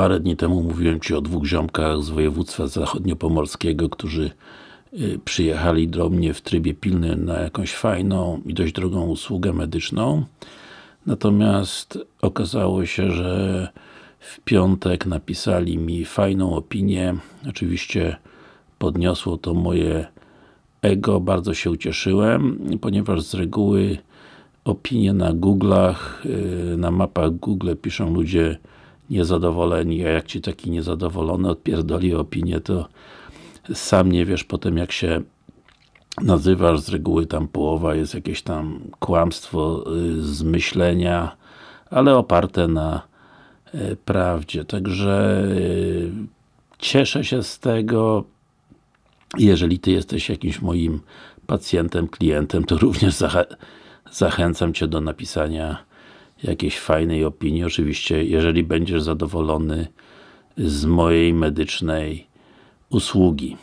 Parę dni temu mówiłem Ci o dwóch ziomkach z województwa zachodniopomorskiego, którzy y, przyjechali do mnie w trybie pilnym na jakąś fajną i dość drogą usługę medyczną. Natomiast okazało się, że w piątek napisali mi fajną opinię. Oczywiście podniosło to moje ego, bardzo się ucieszyłem, ponieważ z reguły opinie na Google'ach, y, na mapach Google piszą ludzie niezadowoleni, a jak ci taki niezadowolony odpierdoli opinię, to sam nie wiesz potem jak się nazywasz, z reguły tam połowa jest jakieś tam kłamstwo y, z myślenia, ale oparte na y, prawdzie. Także y, cieszę się z tego, jeżeli Ty jesteś jakimś moim pacjentem, klientem, to również zachęcam Cię do napisania jakiejś fajnej opinii. Oczywiście, jeżeli będziesz zadowolony z mojej medycznej usługi.